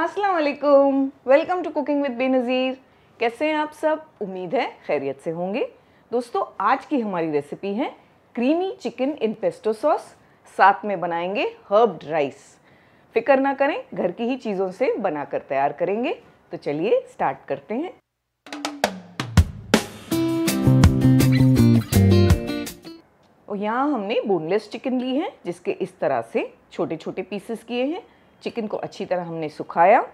अस्सलाम वालेकुम welcome to cooking with Benazir कैसे हैं आप सब उम्मीद है खैरियत से होंगे दोस्तों आज की हमारी रेसिपी है creamy chicken in pesto sauce साथ में बनाएंगे हर्ब्ड राइस फिक्र ना करें घर की ही चीज़ों से बनाकर तैयार करेंगे तो चलिए स्टार्ट करते हैं और यहाँ हमने बोनलेस चिकन ली है जिसके इस तरह से छोटे छोटे पीसेस किए हैं चिकन को अच्छी तरह हमने सुखाया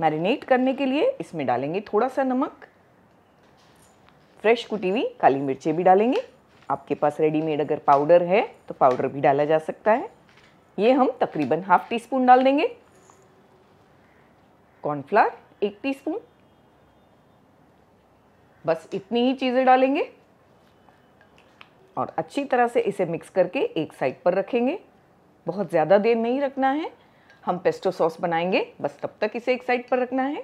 मैरिनेट करने के लिए इसमें डालेंगे थोड़ा सा नमक फ्रेश कुटी हुई काली मिर्चें भी डालेंगे आपके पास रेडीमेड अगर पाउडर है तो पाउडर भी डाला जा सकता है ये हम तकरीबन हाफ टी स्पून डाल देंगे कॉर्नफ्लावर एक टी स्पून बस इतनी ही चीज़ें डालेंगे और अच्छी तरह से इसे मिक्स करके एक साइड पर रखेंगे बहुत ज़्यादा देर नहीं रखना है हम पेस्टो सॉस बनाएंगे बस तब तक इसे एक साइड पर रखना है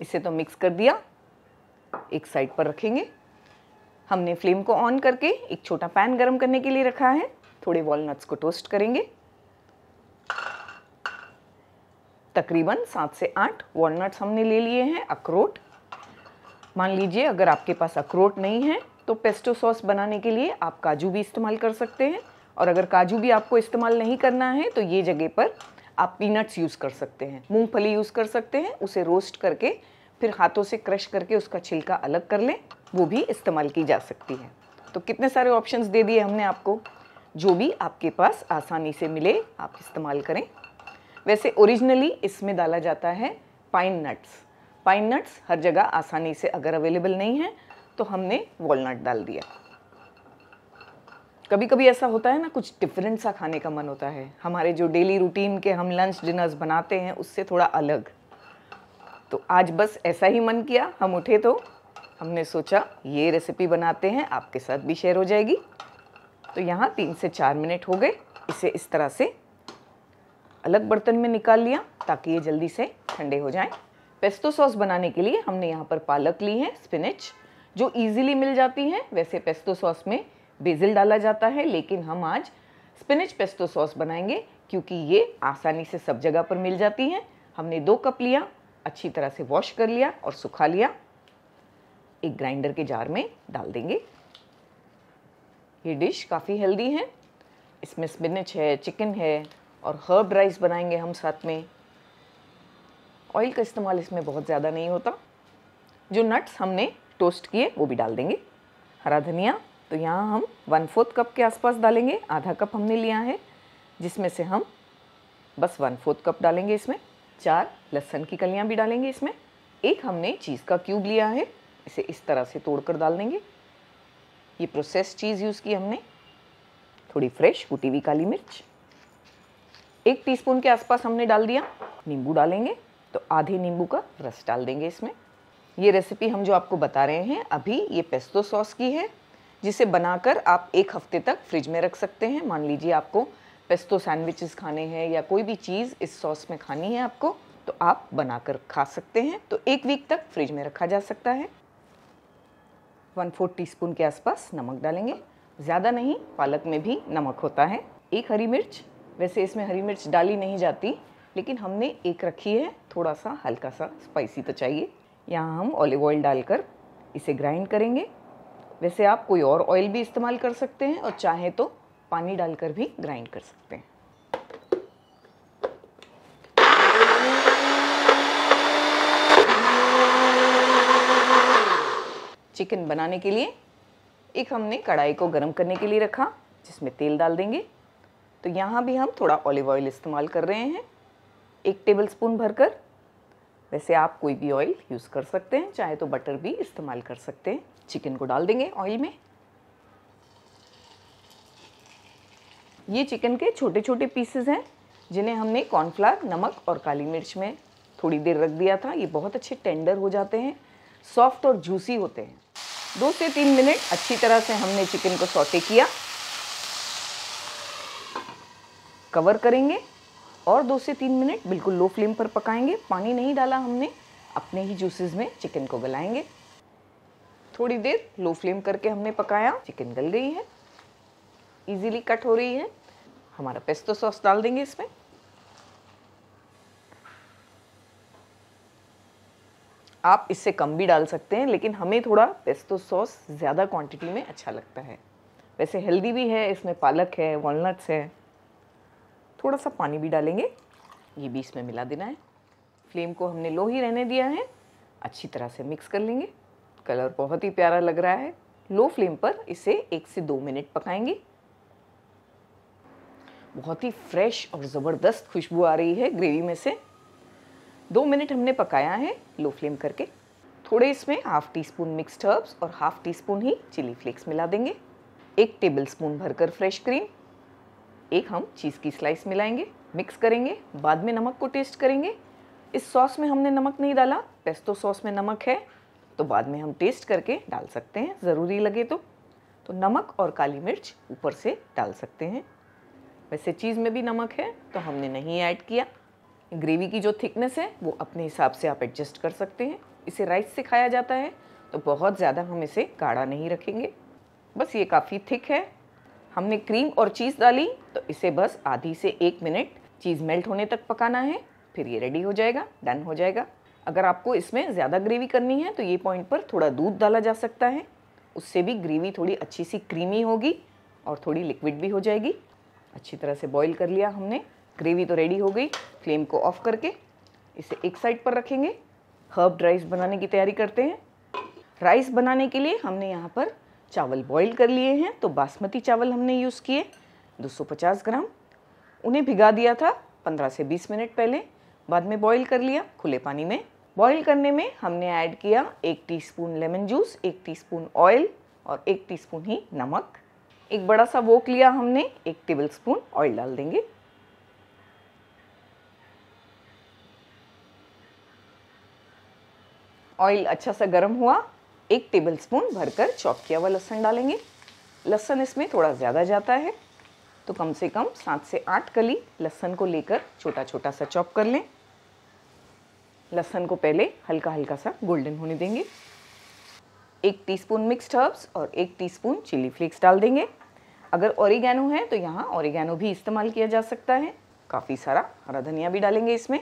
इसे तो मिक्स कर दिया एक साइड पर रखेंगे हमने फ्लेम को ऑन करके एक छोटा पैन गरम करने के लिए रखा है थोड़े वॉलनट्स को टोस्ट करेंगे तकरीबन सात से आठ वॉलनट्स हमने ले लिए हैं अखरोट मान लीजिए अगर आपके पास अखरोट नहीं है तो पेस्टो सॉस बनाने के लिए आप काजू भी इस्तेमाल कर सकते हैं और अगर काजू भी आपको इस्तेमाल नहीं करना है तो ये जगह पर आप पीनट्स यूज़ कर सकते हैं मूंगफली यूज़ कर सकते हैं उसे रोस्ट करके फिर हाथों से क्रश करके उसका छिलका अलग कर लें वो भी इस्तेमाल की जा सकती है तो कितने सारे ऑप्शंस दे दिए हमने आपको जो भी आपके पास आसानी से मिले आप इस्तेमाल करें वैसे ओरिजिनली इसमें डाला जाता है पाइन नट्स पाइन नट्स हर जगह आसानी से अगर अवेलेबल नहीं है तो हमने वॉलनट डाल दिया कभी कभी ऐसा होता है ना कुछ डिफरेंट सा खाने का मन होता है हमारे जो डेली रूटीन के हम लंच डिनर्स बनाते हैं उससे थोड़ा अलग तो आज बस ऐसा ही मन किया हम उठे तो हमने सोचा ये रेसिपी बनाते हैं आपके साथ भी शेयर हो जाएगी तो यहाँ तीन से चार मिनट हो गए इसे इस तरह से अलग बर्तन में निकाल लिया ताकि ये जल्दी से ठंडे हो जाएं पेस्टो सॉस बनाने के लिए हमने यहाँ पर पालक ली है स्पिनच जो इजीली मिल जाती है वैसे पेस्टो सॉस में बेजिल डाला जाता है लेकिन हम आज स्पिनच पेस्टो सॉस बनाएंगे क्योंकि ये आसानी से सब जगह पर मिल जाती हैं हमने दो कप लिया अच्छी तरह से वॉश कर लिया और सुखा लिया एक ग्राइंडर के जार में डाल देंगे ये डिश काफ़ी हेल्दी है इसमें स्पिनच है चिकन है और हर्ब राइस बनाएंगे हम साथ में ऑयल का इस्तेमाल इसमें बहुत ज़्यादा नहीं होता जो नट्स हमने टोस्ट किए वो भी डाल देंगे हरा धनिया तो यहाँ हम वन फोर्थ कप के आसपास डालेंगे आधा कप हमने लिया है जिसमें से हम बस वन फोर्थ कप डालेंगे इसमें चार लहसन की कलियाँ भी डालेंगे इसमें एक हमने चीज़ का क्यूब लिया है इसे इस तरह से तोड़ कर डाल देंगे ये प्रोसेस चीज़ यूज़ की हमने थोड़ी फ्रेश कुटी हुई काली मिर्च एक टीस्पून के आसपास हमने डाल दिया नींबू डालेंगे तो आधे नींबू का रस डाल देंगे इसमें ये रेसिपी हम जो आपको बता रहे हैं अभी ये पेस्तो सॉस की है जिसे बनाकर आप एक हफ्ते तक फ्रिज में रख सकते हैं मान लीजिए आपको पेस्तो सैंडविचेस खाने हैं या कोई भी चीज़ इस सॉस में खानी है आपको तो आप बनाकर खा सकते हैं तो एक वीक तक फ्रिज में रखा जा सकता है वन फोर्थ टी के आसपास नमक डालेंगे ज़्यादा नहीं पालक में भी नमक होता है एक हरी मिर्च वैसे इसमें हरी मिर्च डाली नहीं जाती लेकिन हमने एक रखी है थोड़ा सा हल्का सा स्पाइसी तो चाहिए यहाँ हम ऑलिव ऑयल डालकर इसे ग्राइंड करेंगे वैसे आप कोई और ऑयल भी इस्तेमाल कर सकते हैं और चाहें तो पानी डालकर भी ग्राइंड कर सकते हैं चिकन बनाने के लिए एक हमने कढ़ाई को गर्म करने के लिए रखा जिसमें तेल डाल देंगे तो यहाँ भी हम थोड़ा ऑलिव ऑयल इस्तेमाल कर रहे हैं एक टेबल स्पून भरकर वैसे आप कोई भी ऑयल यूज़ कर सकते हैं चाहे तो बटर भी इस्तेमाल कर सकते हैं चिकन को डाल देंगे ऑयल में ये चिकन के छोटे छोटे पीसेज हैं जिन्हें हमने कॉर्नफ्लावर नमक और काली मिर्च में थोड़ी देर रख दिया था ये बहुत अच्छे टेंडर हो जाते हैं सॉफ्ट और जूसी होते हैं दो से तीन मिनट अच्छी तरह से हमने चिकन को सौटे किया कवर करेंगे और दो से तीन मिनट बिल्कुल लो फ्लेम पर पकाएंगे पानी नहीं डाला हमने अपने ही जूसेस में चिकन को गलाएंगे थोड़ी देर लो फ्लेम करके हमने पकाया चिकन गल गई है इजीली कट हो रही है हमारा पेस्तो सॉस डाल देंगे इसमें आप इससे कम भी डाल सकते हैं लेकिन हमें थोड़ा पेस्तो सॉस ज़्यादा क्वांटिटी में अच्छा लगता है वैसे हेल्दी भी है इसमें पालक है वॉलनट्स है थोड़ा सा पानी भी डालेंगे ये भी इसमें मिला देना है फ्लेम को हमने लो ही रहने दिया है अच्छी तरह से मिक्स कर लेंगे कलर बहुत ही प्यारा लग रहा है लो फ्लेम पर इसे एक से दो मिनट पकाएंगे बहुत ही फ्रेश और ज़बरदस्त खुशबू आ रही है ग्रेवी में से दो मिनट हमने पकाया है लो फ्लेम करके थोड़े इसमें half teaspoon mixed herbs और हाफ टी स्पून ही चिली फ्लेक्स मिला देंगे एक टेबल स्पून भरकर फ्रेश क्रीम एक हम चीज़ की स्लाइस मिलाएंगे मिक्स करेंगे बाद में नमक को टेस्ट करेंगे इस सॉस में हमने नमक नहीं डाला पेस्तो सॉस में नमक है तो बाद में हम टेस्ट करके डाल सकते हैं ज़रूरी लगे तो तो नमक और काली मिर्च ऊपर से डाल सकते हैं वैसे चीज़ में भी नमक है तो हमने नहीं ऐड किया ग्रेवी की जो थिकनेस है वो अपने हिसाब से आप एडजस्ट कर सकते हैं इसे राइस से खाया जाता है तो बहुत ज़्यादा हम इसे गाढ़ा नहीं रखेंगे बस ये काफ़ी थिक है हमने क्रीम और चीज़ डाली तो इसे बस आधी से एक मिनट चीज़ मेल्ट होने तक पकाना है फिर ये रेडी हो जाएगा डन हो जाएगा अगर आपको इसमें ज़्यादा ग्रेवी करनी है तो ये पॉइंट पर थोड़ा दूध डाला जा सकता है उससे भी ग्रेवी थोड़ी अच्छी सी क्रीमी होगी और थोड़ी लिक्विड भी हो जाएगी अच्छी तरह से बॉईल कर लिया हमने ग्रेवी तो रेडी हो गई फ्लेम को ऑफ करके इसे एक साइड पर रखेंगे हर्ब राइस बनाने की तैयारी करते हैं राइस बनाने के लिए हमने यहाँ पर चावल बॉईल कर लिए हैं तो बासमती चावल हमने यूज़ किए 250 ग्राम उन्हें भिगा दिया था 15 से 20 मिनट पहले बाद में बॉईल कर लिया खुले पानी में बॉईल करने में हमने ऐड किया एक टीस्पून लेमन जूस एक टीस्पून ऑयल और एक टीस्पून ही नमक एक बड़ा सा वोक लिया हमने एक टेबल स्पून ऑयल डाल देंगे ऑयल अच्छा सा गर्म हुआ एक टेबलस्पून भरकर चॉप किया हुआ लहसन डालेंगे लहसन इसमें थोड़ा ज़्यादा जाता है तो कम से कम सात से आठ कली लहसन को लेकर छोटा छोटा सा चॉप कर लें लहसन को पहले हल्का हल्का सा गोल्डन होने देंगे एक टीस्पून मिक्स्ड हर्ब्स और एक टीस्पून चिली फ्लेक्स डाल देंगे अगर ओरिगैनो है तो यहाँ ओरिगैनो भी इस्तेमाल किया जा सकता है काफ़ी सारा हरा धनिया भी डालेंगे इसमें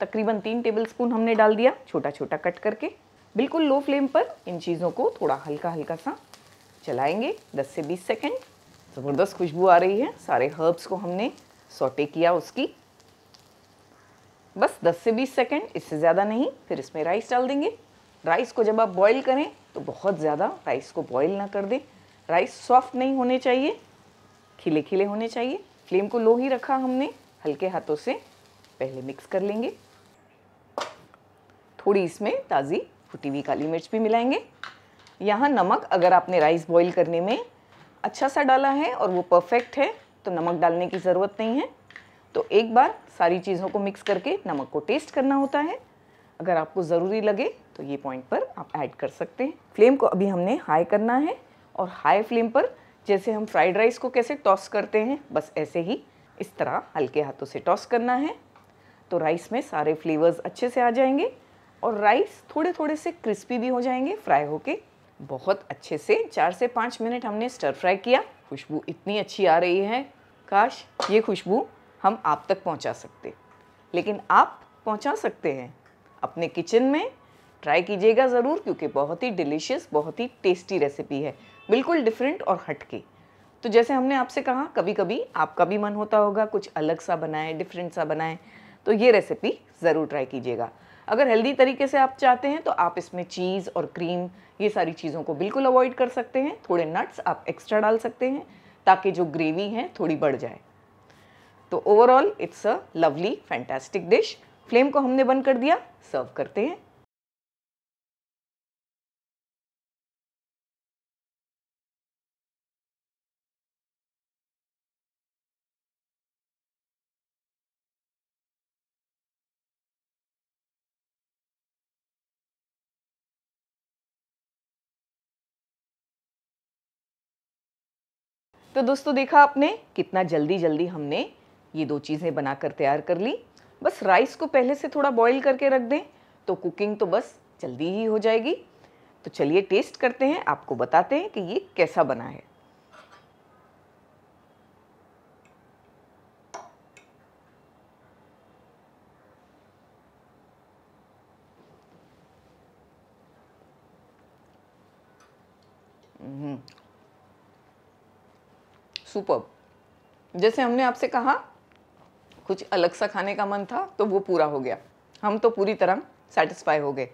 तकरीबन तीन टेबलस्पून हमने डाल दिया छोटा छोटा कट करके बिल्कुल लो फ्लेम पर इन चीज़ों को थोड़ा हल्का हल्का सा चलाएंगे 10 से 20 सेकेंड ज़बरदस्त खुशबू आ रही है सारे हर्ब्स को हमने सोटे किया उसकी बस 10 से 20 सेकेंड इससे ज़्यादा नहीं फिर इसमें राइस डाल देंगे राइस को जब आप बॉईल करें तो बहुत ज़्यादा राइस को बॉईल ना कर दें राइस सॉफ्ट नहीं होने चाहिए खिले खिले होने चाहिए फ्लेम को लो ही रखा हमने हल्के हाथों से पहले मिक्स कर लेंगे थोड़ी इसमें ताज़ी कुटी हुई काली मिर्च भी मिलाएंगे यहाँ नमक अगर आपने राइस बॉईल करने में अच्छा सा डाला है और वो परफेक्ट है तो नमक डालने की ज़रूरत नहीं है तो एक बार सारी चीज़ों को मिक्स करके नमक को टेस्ट करना होता है अगर आपको ज़रूरी लगे तो ये पॉइंट पर आप ऐड कर सकते हैं फ्लेम को अभी हमने हाई करना है और हाई फ्लेम पर जैसे हम फ्राइड राइस को कैसे टॉस करते हैं बस ऐसे ही इस तरह हल्के हाथों से टॉस करना है तो राइस में सारे फ्लेवर्स अच्छे से आ जाएंगे और राइस थोड़े थोड़े से क्रिस्पी भी हो जाएंगे फ्राई होके बहुत अच्छे से चार से पाँच मिनट हमने स्टर फ्राई किया खुशबू इतनी अच्छी आ रही है काश ये खुशबू हम आप तक पहुंचा सकते लेकिन आप पहुंचा सकते हैं अपने किचन में ट्राई कीजिएगा ज़रूर क्योंकि बहुत ही डिलीशियस बहुत ही टेस्टी रेसिपी है बिल्कुल डिफरेंट और हटके तो जैसे हमने आपसे कहा कभी कभी आपका भी मन होता होगा कुछ अलग सा बनाएं डिफरेंट सा बनाएं तो ये रेसिपी ज़रूर ट्राई कीजिएगा अगर हेल्दी तरीके से आप चाहते हैं तो आप इसमें चीज़ और क्रीम ये सारी चीज़ों को बिल्कुल अवॉइड कर सकते हैं थोड़े नट्स आप एक्स्ट्रा डाल सकते हैं ताकि जो ग्रेवी है थोड़ी बढ़ जाए तो overall it's a lovely fantastic dish flame को हमने बंद कर दिया सर्व करते हैं तो दोस्तों देखा आपने कितना जल्दी जल्दी हमने ये दो चीज़ें बनाकर तैयार कर ली बस राइस को पहले से थोड़ा बॉईल करके रख दें तो कुकिंग तो बस जल्दी ही हो जाएगी तो चलिए टेस्ट करते हैं आपको बताते हैं कि ये कैसा बना है हम्म सुपर जैसे हमने आपसे कहा कुछ अलग सा खाने का मन था तो वो पूरा हो गया हम तो पूरी तरह सेटिस्फाई हो गए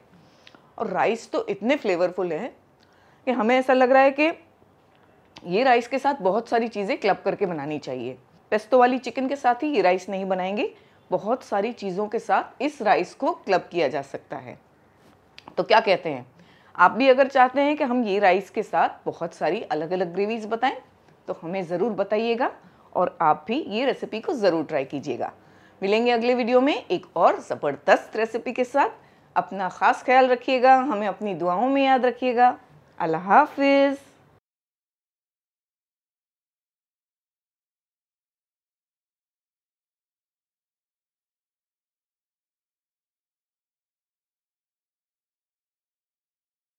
और राइस तो इतने फ्लेवरफुल हैं कि हमें ऐसा लग रहा है कि ये राइस के साथ बहुत सारी चीज़ें क्लब करके बनानी चाहिए पेस्तो वाली चिकन के साथ ही ये राइस नहीं बनाएंगे बहुत सारी चीज़ों के साथ इस राइस को क्लब किया जा सकता है तो क्या कहते हैं आप भी अगर चाहते हैं कि हम ये राइस के साथ बहुत सारी अलग अलग ग्रेवीज बताएं तो हमें ज़रूर बताइएगा और आप भी ये रेसिपी को ज़रूर ट्राई कीजिएगा मिलेंगे अगले वीडियो में एक और ज़बरदस्त रेसिपी के साथ अपना ख़ास ख्याल रखिएगा हमें अपनी दुआओं में याद रखिएगा अल्लाह हाफिज़